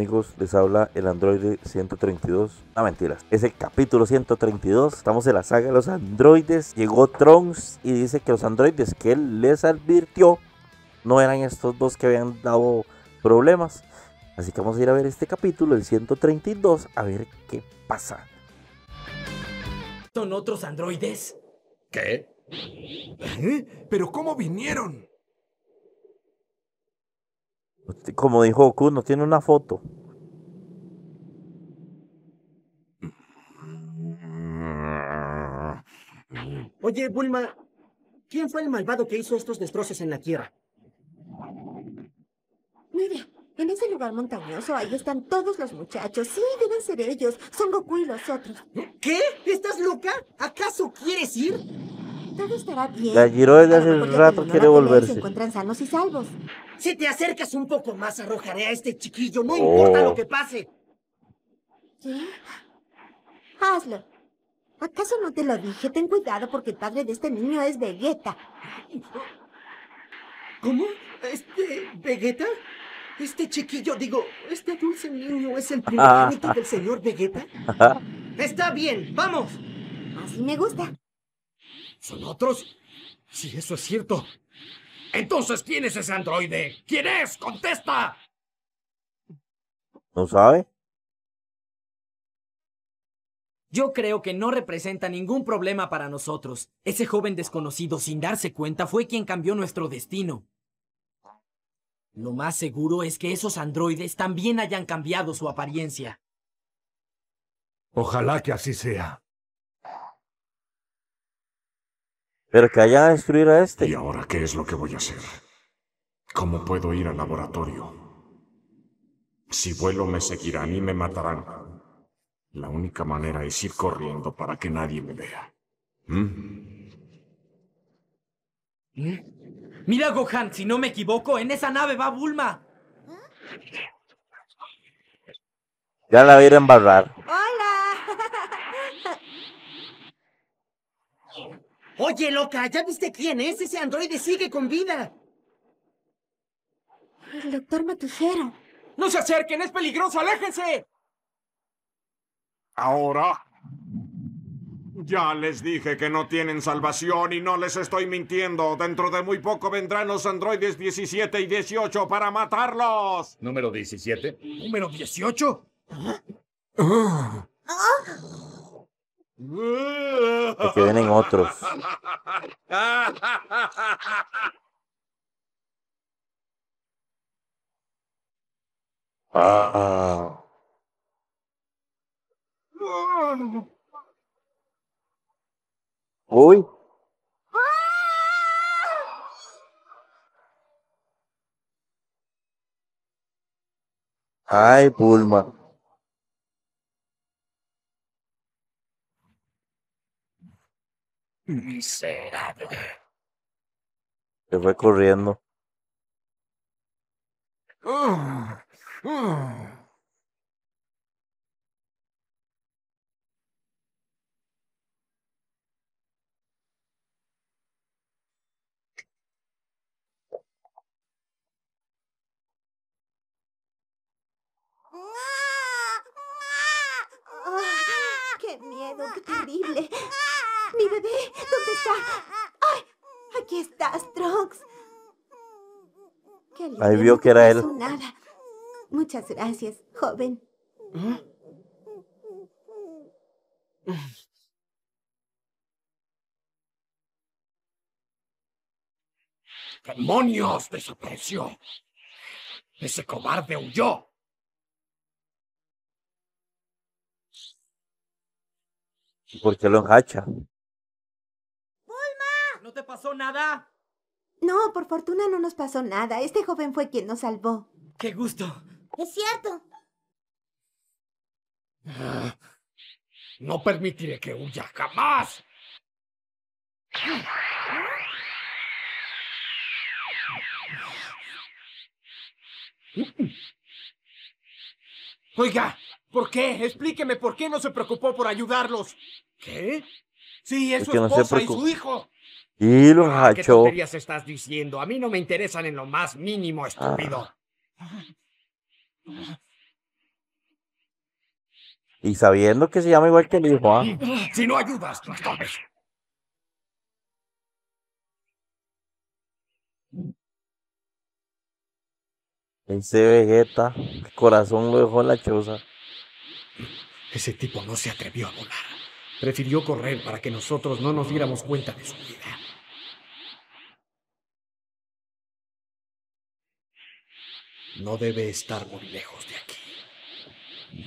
amigos, les habla el androide 132. No mentiras, es el capítulo 132. Estamos en la saga de los androides. Llegó Trunks y dice que los androides que él les advirtió no eran estos dos que habían dado problemas. Así que vamos a ir a ver este capítulo, el 132, a ver qué pasa. ¿Son otros androides? ¿Qué? ¿Eh? ¿Pero cómo vinieron? Como dijo Goku, no tiene una foto. Oye, Bulma, ¿quién fue el malvado que hizo estos destrozos en la Tierra? Mire, en ese lugar montañoso, ahí están todos los muchachos. Sí, deben ser ellos. Son Goku y los otros. ¿Qué? ¿Estás loca? ¿Acaso quieres ir? todo estará bien. La hace un rato quiere volverse. Se encuentran sanos y salvos. Si te acercas un poco más, arrojaré a este chiquillo. No oh. importa lo que pase. ¿Qué? Hazlo. ¿Acaso no te lo dije? Ten cuidado porque el padre de este niño es Vegeta. ¿Cómo? ¿Este Vegeta? Este chiquillo, digo, este dulce niño es el primogénito ah. del señor Vegeta. Está bien, vamos. Así me gusta. ¿Son otros? Si eso es cierto. Entonces, ¿quién es ese androide? ¿Quién es? ¡Contesta! ¿No sabe? Yo creo que no representa ningún problema para nosotros. Ese joven desconocido, sin darse cuenta, fue quien cambió nuestro destino. Lo más seguro es que esos androides también hayan cambiado su apariencia. Ojalá que así sea. Pero que allá a destruir a este. ¿Y ahora qué es lo que voy a hacer? ¿Cómo puedo ir al laboratorio? Si vuelo me seguirán y me matarán. La única manera es ir corriendo para que nadie me vea. ¿Mm? ¿Eh? Mira, Gohan, si no me equivoco, en esa nave va Bulma. Ya la voy a ir a embarrar. ¡Hola! Oye, loca, ¿ya viste quién es? Ese androide sigue con vida. El doctor Matujero. ¡No se acerquen! ¡Es peligroso! ¡Aléjense! Ahora... Ya les dije que no tienen salvación y no les estoy mintiendo. Dentro de muy poco vendrán los androides 17 y 18 para matarlos. ¿Número 17? ¿Número 18? ¿Ah? Porque vienen otros. Ah. Uy. Ay, Pulma. Miserable. Se fue corriendo. ¡Qué miedo! ¡Qué terrible! ¡Mi bebé! ¿Dónde está? ¡Ay! Aquí estás, Trunks! Qué Ahí vio que era él. Nada. Muchas gracias, joven. ¡Demonios! ¡Desapareció! ¡Ese cobarde huyó! por qué lo engacha? ¿No te pasó nada? No, por fortuna no nos pasó nada. Este joven fue quien nos salvó. ¡Qué gusto! Es cierto. Ah, no permitiré que huya jamás. Oiga, ¿por qué? Explíqueme por qué no se preocupó por ayudarlos. ¿Qué? Sí, es, su esposa y su hijo. Y ah, ¿Qué tonterías estás diciendo? A mí no me interesan en lo más mínimo, ah. estúpido. Y sabiendo que se llama igual que mi hijo, Si no ayudas, no Ese Vegeta, el corazón lo dejó en la choza. Ese tipo no se atrevió a volar. Prefirió correr para que nosotros no nos diéramos cuenta de su vida. No debe estar muy lejos de aquí.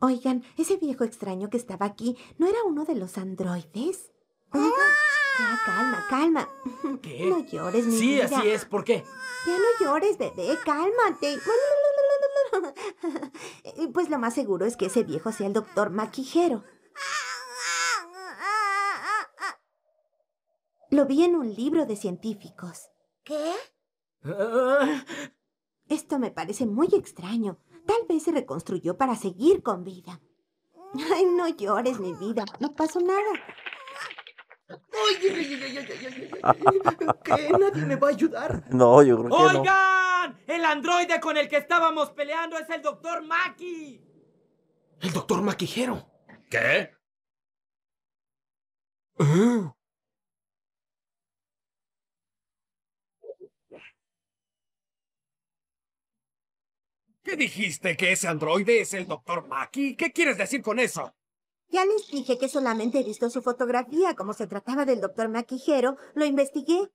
Oigan, ese viejo extraño que estaba aquí, ¿no era uno de los androides? Ya, calma, calma. ¿Qué? No llores, mi Sí, así es, ¿por qué? Ya no llores, bebé, cálmate. Pues lo más seguro es que ese viejo sea el doctor Maquijero. Lo vi en un libro de científicos. ¿Qué? Esto me parece muy extraño. Tal vez se reconstruyó para seguir con vida. Ay, no llores, mi vida. No pasó nada. ¿Qué? ¿Nadie me va a ayudar? No, yo creo que no. ¡Oigan! ¡El androide con el que estábamos peleando es el doctor Maki! ¿El doctor Maquijero? ¿Qué? ¿Qué dijiste? ¿Que ese androide es el Dr. Maki? ¿Qué quieres decir con eso? Ya les dije que solamente he visto su fotografía. Como se trataba del Dr. Maki-jero, lo investigué.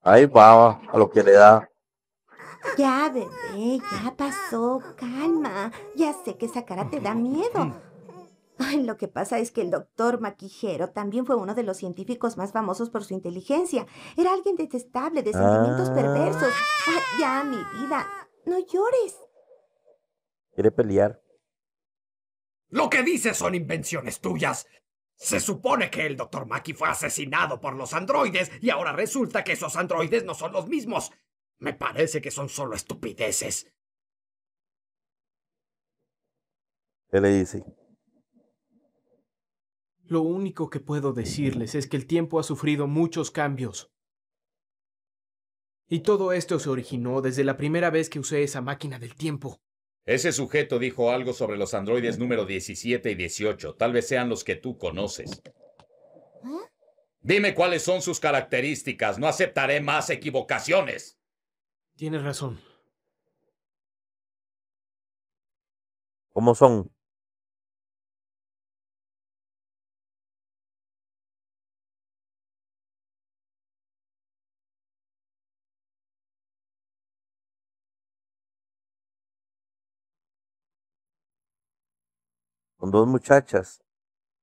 Ahí va, a lo que le da. Ya, bebé, ya pasó. Calma. Ya sé que esa cara te da miedo. Mm. Lo que pasa es que el doctor Maquijero también fue uno de los científicos más famosos por su inteligencia. Era alguien detestable, de sentimientos perversos. Ah. ya, mi vida, no llores. Quiere pelear. Lo que dices son invenciones tuyas. Se supone que el doctor Maki fue asesinado por los androides y ahora resulta que esos androides no son los mismos. Me parece que son solo estupideces. ¿Qué le dice? Lo único que puedo decirles es que el tiempo ha sufrido muchos cambios. Y todo esto se originó desde la primera vez que usé esa máquina del tiempo. Ese sujeto dijo algo sobre los androides número 17 y 18. Tal vez sean los que tú conoces. Dime cuáles son sus características. No aceptaré más equivocaciones. Tienes razón. ¿Cómo son? dos muchachas.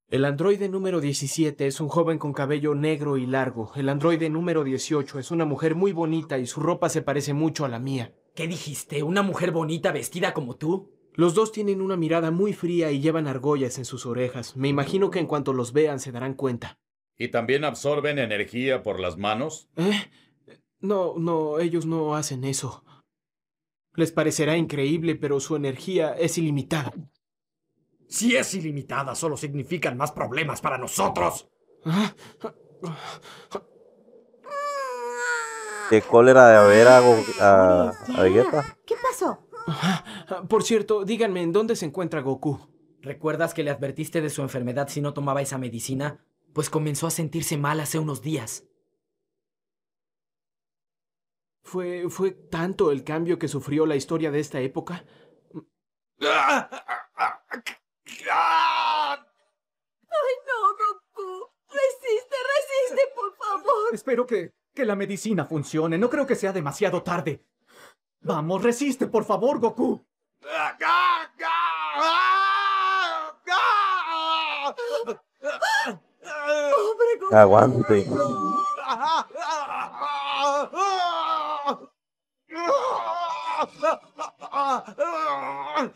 El androide número 17 es un joven con cabello negro y largo. El androide número 18 es una mujer muy bonita y su ropa se parece mucho a la mía. ¿Qué dijiste? ¿Una mujer bonita vestida como tú? Los dos tienen una mirada muy fría y llevan argollas en sus orejas. Me imagino que en cuanto los vean se darán cuenta. ¿Y también absorben energía por las manos? ¿Eh? No, no, ellos no hacen eso. Les parecerá increíble, pero su energía es ilimitada. Si es ilimitada, solo significan más problemas para nosotros. ¿Qué cólera de haber a, a, ¿Qué pasó? Por cierto, díganme, ¿en dónde se encuentra Goku? ¿Recuerdas que le advertiste de su enfermedad si no tomaba esa medicina? Pues comenzó a sentirse mal hace unos días. ¿Fue, fue tanto el cambio que sufrió la historia de esta época? Ah, ¡Ay, no, Goku! ¡Resiste, resiste, por favor! Espero que, que la medicina funcione. No creo que sea demasiado tarde. Vamos, resiste, por favor, Goku. ¡Pobre ¡Ah, ah, ah! Goku! Aguante.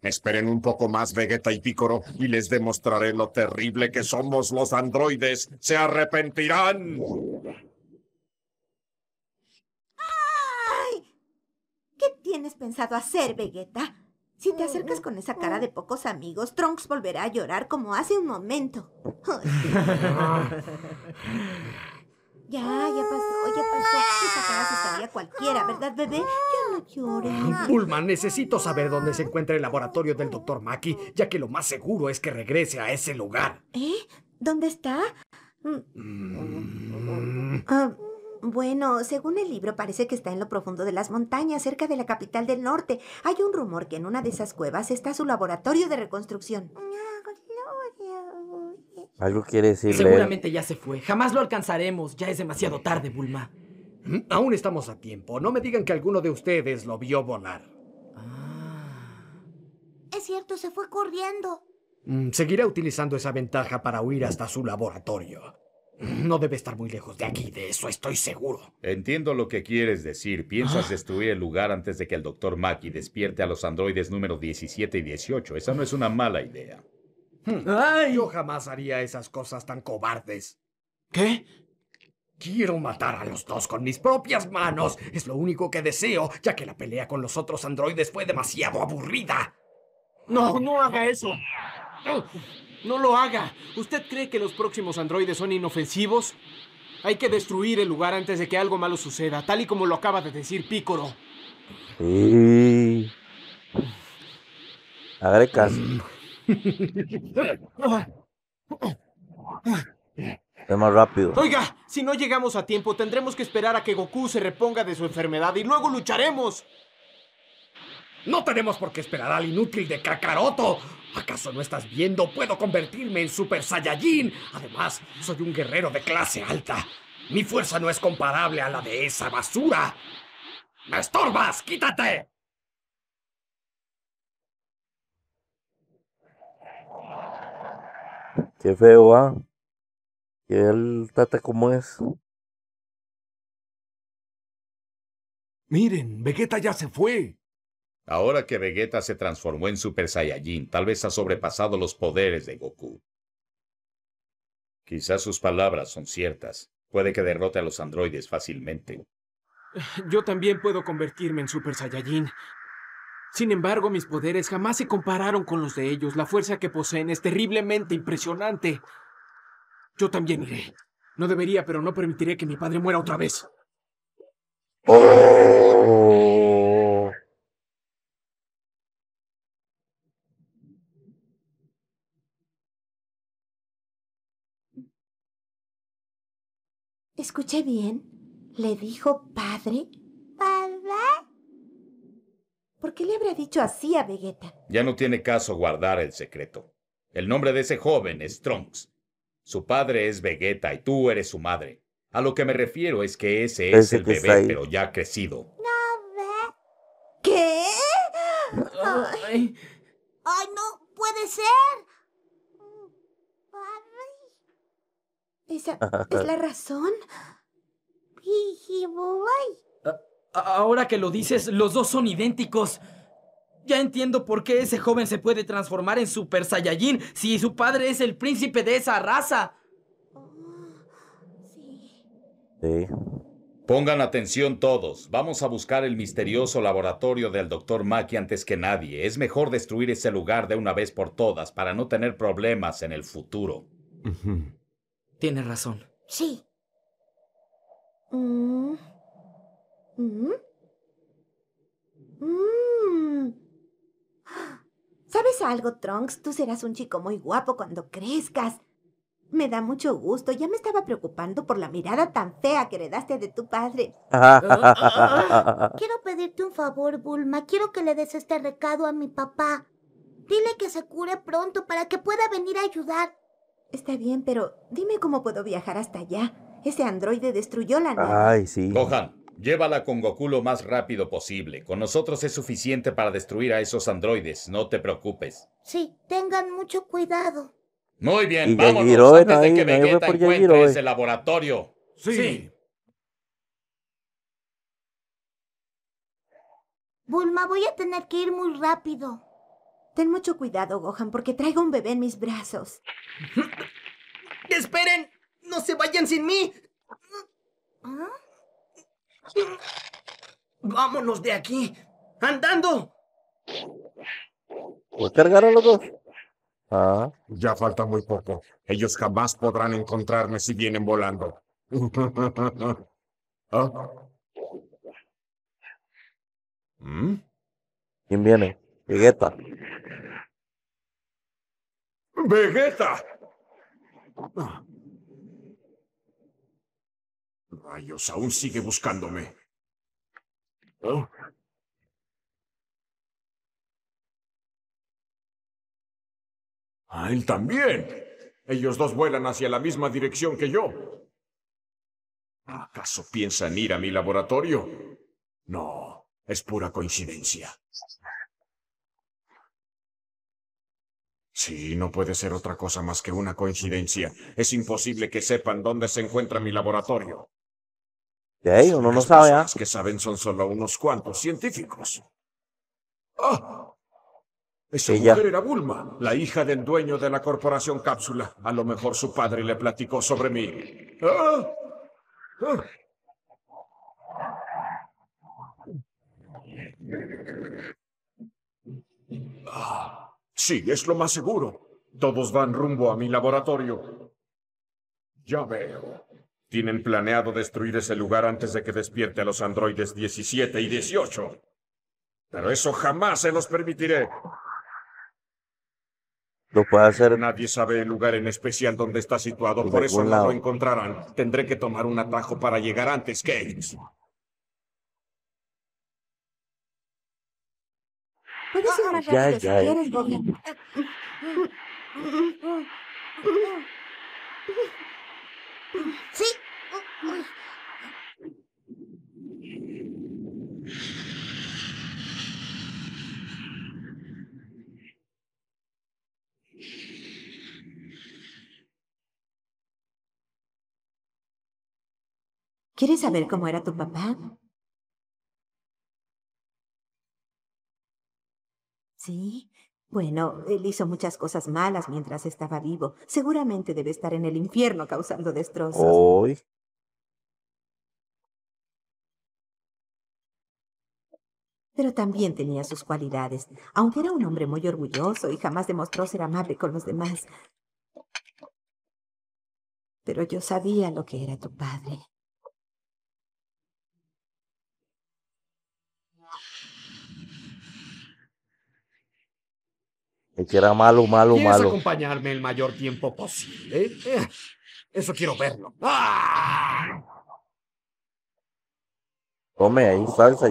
Esperen un poco más, Vegeta y Picoro, y les demostraré lo terrible que somos los androides. ¡Se arrepentirán! ¡Ay! ¿Qué tienes pensado hacer, Vegeta? Si te acercas con esa cara de pocos amigos, Trunks volverá a llorar como hace un momento. ya, ya pasó, ya pasó. Esa cara se sabía cualquiera, ¿verdad, bebé? Bulma, necesito saber dónde se encuentra el laboratorio del Dr. Maki, ya que lo más seguro es que regrese a ese lugar. ¿Eh? ¿Dónde está? Mm. Ah, bueno, según el libro parece que está en lo profundo de las montañas, cerca de la capital del norte. Hay un rumor que en una de esas cuevas está su laboratorio de reconstrucción. Algo quiere decir. Seguramente ya se fue. Jamás lo alcanzaremos. Ya es demasiado tarde, Bulma. Aún estamos a tiempo. No me digan que alguno de ustedes lo vio volar. Ah. Es cierto, se fue corriendo. Mm, seguirá utilizando esa ventaja para huir hasta su laboratorio. No debe estar muy lejos de aquí, de eso estoy seguro. Entiendo lo que quieres decir. Piensas ah. destruir el lugar antes de que el doctor Maki despierte a los androides número 17 y 18. Esa no es una mala idea. Hmm. Yo jamás haría esas cosas tan cobardes. ¿Qué? Quiero matar a los dos con mis propias manos. Es lo único que deseo, ya que la pelea con los otros androides fue demasiado aburrida. No, no haga eso. No, lo haga. ¿Usted cree que los próximos androides son inofensivos? Hay que destruir el lugar antes de que algo malo suceda, tal y como lo acaba de decir Pícoro. A ver, Es más rápido. Oiga, si no llegamos a tiempo, tendremos que esperar a que Goku se reponga de su enfermedad y luego lucharemos. No tenemos por qué esperar al inútil de Kakaroto. ¿Acaso no estás viendo? Puedo convertirme en Super Saiyajin. Además, soy un guerrero de clase alta. Mi fuerza no es comparable a la de esa basura. ¡Me estorbas! ¡Quítate! Qué feo, ¿eh? él trata como es. Miren, Vegeta ya se fue. Ahora que Vegeta se transformó en Super Saiyajin, tal vez ha sobrepasado los poderes de Goku. Quizás sus palabras son ciertas. Puede que derrote a los androides fácilmente. Yo también puedo convertirme en Super Saiyajin. Sin embargo, mis poderes jamás se compararon con los de ellos. La fuerza que poseen es terriblemente impresionante. Yo también iré. No debería, pero no permitiré que mi padre muera otra vez. ¿Escuché bien? ¿Le dijo padre? ¿Padre? ¿Por qué le habrá dicho así a Vegeta? Ya no tiene caso guardar el secreto. El nombre de ese joven es Trunks. Su padre es Vegeta y tú eres su madre. A lo que me refiero es que ese, es el bebé, pero ya crecido. No ¿Qué? Ay. no puede ser. ¿Esa es la razón? Ahora que lo dices, los dos son idénticos. Ya entiendo por qué ese joven se puede transformar en Super Saiyajin si su padre es el príncipe de esa raza. sí. Pongan atención todos. Vamos a buscar el misterioso laboratorio del Dr. Maki antes que nadie. Es mejor destruir ese lugar de una vez por todas para no tener problemas en el futuro. Tiene razón. Sí. Mm. Mm. algo, Trunks? Tú serás un chico muy guapo cuando crezcas. Me da mucho gusto. Ya me estaba preocupando por la mirada tan fea que heredaste de tu padre. Quiero pedirte un favor, Bulma. Quiero que le des este recado a mi papá. Dile que se cure pronto para que pueda venir a ayudar. Está bien, pero dime cómo puedo viajar hasta allá. Ese androide destruyó la nave. Ay, sí. Gohan, Llévala con Goku lo más rápido posible. Con nosotros es suficiente para destruir a esos androides. No te preocupes. Sí, tengan mucho cuidado. Muy bien, vámonos antes de que Vegeta encuentre ese laboratorio. Sí. sí. Bulma, voy a tener que ir muy rápido. Ten mucho cuidado, Gohan, porque traigo un bebé en mis brazos. ¡Esperen! ¡No se vayan sin mí! ¿Ah? Vámonos de aquí. ¡Andando! Pues cargaron los dos. Ah. Ya falta muy poco. Ellos jamás podrán encontrarme si vienen volando. ¿Ah? ¿Mm? ¿Quién viene? Vegeta. ¡Vegeta! Ah. Rayos, aún sigue buscándome. Oh. A él también. Ellos dos vuelan hacia la misma dirección que yo. ¿Acaso piensan ir a mi laboratorio? No, es pura coincidencia. Sí, no puede ser otra cosa más que una coincidencia. Es imposible que sepan dónde se encuentra mi laboratorio. De ahí uno no sabe. ¿ah? Los que saben son solo unos cuantos científicos. ¡Ah! Esa mujer era Bulma, la hija del dueño de la corporación Cápsula. A lo mejor su padre le platicó sobre mí. Ah, ah. sí, es lo más seguro. Todos van rumbo a mi laboratorio. Ya veo. Tienen planeado destruir ese lugar antes de que despierte a los androides 17 y 18. Pero eso jamás se los permitiré. No puede hacer. Nadie sabe el lugar en especial donde está situado, pues por, eso no lo encontrarán. Tendré que tomar un atajo para llegar antes que ellos. Puedes ir más Sí. ¿Quieres saber cómo era tu papá? Sí, bueno, él hizo muchas cosas malas mientras estaba vivo. Seguramente debe estar en el infierno causando destrozos. Pero también tenía sus cualidades. Aunque era un hombre muy orgulloso y jamás demostró ser amable con los demás. Pero yo sabía lo que era tu padre. Quiera que era malo, malo, ¿Quieres acompañarme el mayor tiempo posible? Eh, eso quiero verlo. Come ah. ahí salsa,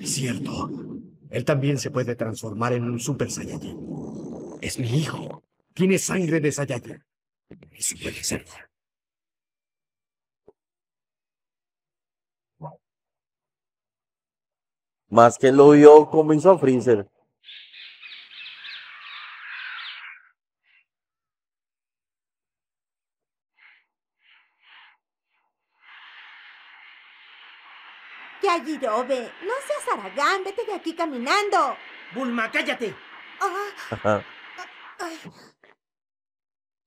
Es cierto. Él también se puede transformar en un Super Saiyajin. Es mi hijo. Tiene sangre de Saiyajin puede Más que lo vio, comenzó a Freezer. Yajirobe, no seas aragán, vete de aquí caminando. Bulma, cállate. Ah.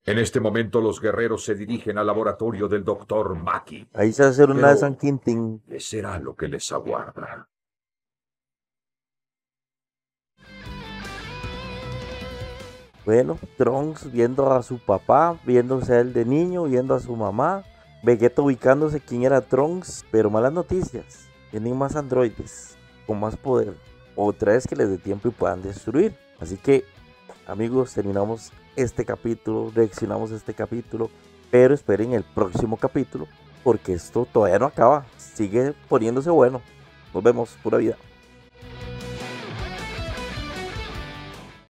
En este momento los guerreros se dirigen al laboratorio del doctor Maki. Ahí se va a hacer una de San Quintín. ¿Qué será lo que les aguarda? Bueno, Trunks viendo a su papá, viéndose a él de niño, viendo a su mamá. Vegeta ubicándose quién era Trunks, pero malas noticias. Tienen más androides con más poder. Otra vez que les dé tiempo y puedan destruir. Así que, amigos, terminamos este capítulo, reaccionamos este capítulo, pero esperen el próximo capítulo porque esto todavía no acaba, sigue poniéndose bueno. Nos vemos, pura vida.